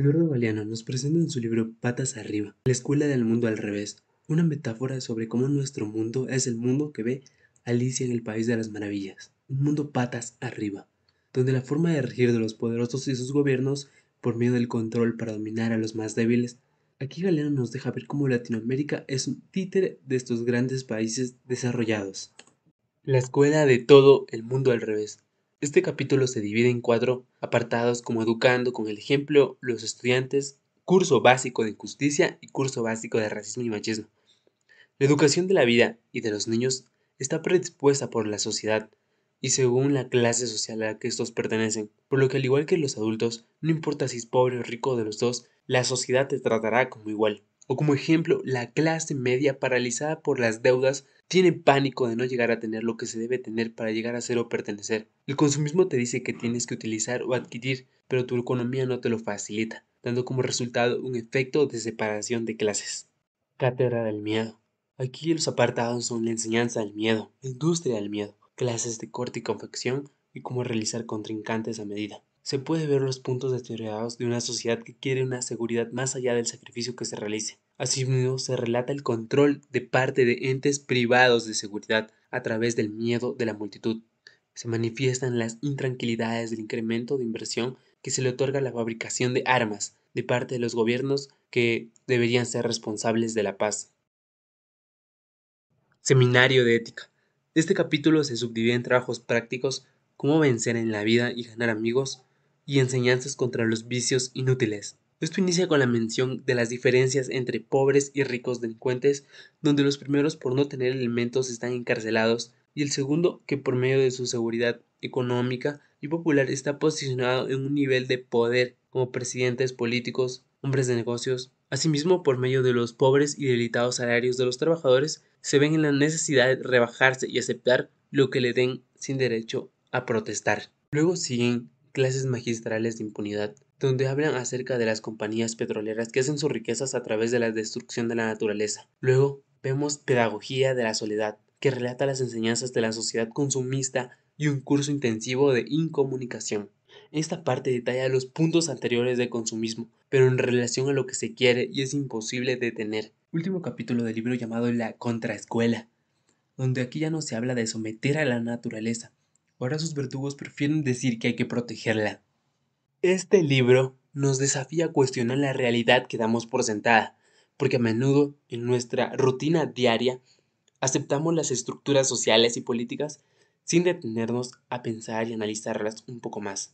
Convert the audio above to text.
Eduardo Galeano nos presenta en su libro Patas Arriba, la escuela del mundo al revés, una metáfora sobre cómo nuestro mundo es el mundo que ve Alicia en el País de las Maravillas, un mundo patas arriba, donde la forma de regir de los poderosos y sus gobiernos por medio del control para dominar a los más débiles Aquí Galeano nos deja ver cómo Latinoamérica es un títere de estos grandes países desarrollados. La escuela de todo el mundo al revés. Este capítulo se divide en cuatro apartados como educando con el ejemplo los estudiantes, curso básico de injusticia y curso básico de racismo y machismo. La educación de la vida y de los niños está predispuesta por la sociedad y según la clase social a la que estos pertenecen, por lo que al igual que los adultos, no importa si es pobre o rico de los dos, la sociedad te tratará como igual. O como ejemplo, la clase media paralizada por las deudas tiene pánico de no llegar a tener lo que se debe tener para llegar a ser o pertenecer. El consumismo te dice que tienes que utilizar o adquirir, pero tu economía no te lo facilita, dando como resultado un efecto de separación de clases. Cátedra del miedo. Aquí los apartados son la enseñanza del miedo, industria del miedo, clases de corte y confección y cómo realizar contrincantes a medida se puede ver los puntos deteriorados de una sociedad que quiere una seguridad más allá del sacrificio que se realice. Asimismo, se relata el control de parte de entes privados de seguridad a través del miedo de la multitud. Se manifiestan las intranquilidades del incremento de inversión que se le otorga a la fabricación de armas de parte de los gobiernos que deberían ser responsables de la paz. Seminario de Ética. Este capítulo se subdivide en trabajos prácticos, cómo vencer en la vida y ganar amigos, y enseñanzas contra los vicios inútiles. Esto inicia con la mención de las diferencias entre pobres y ricos delincuentes, donde los primeros por no tener elementos están encarcelados y el segundo que por medio de su seguridad económica y popular está posicionado en un nivel de poder como presidentes políticos, hombres de negocios. Asimismo, por medio de los pobres y debilitados salarios de los trabajadores, se ven en la necesidad de rebajarse y aceptar lo que le den sin derecho a protestar. Luego siguen clases magistrales de impunidad, donde hablan acerca de las compañías petroleras que hacen sus riquezas a través de la destrucción de la naturaleza. Luego, vemos Pedagogía de la Soledad, que relata las enseñanzas de la sociedad consumista y un curso intensivo de incomunicación. Esta parte detalla los puntos anteriores de consumismo, pero en relación a lo que se quiere y es imposible detener. Último capítulo del libro llamado La Contraescuela, donde aquí ya no se habla de someter a la naturaleza, Ahora sus verdugos prefieren decir que hay que protegerla. Este libro nos desafía a cuestionar la realidad que damos por sentada, porque a menudo en nuestra rutina diaria aceptamos las estructuras sociales y políticas sin detenernos a pensar y analizarlas un poco más.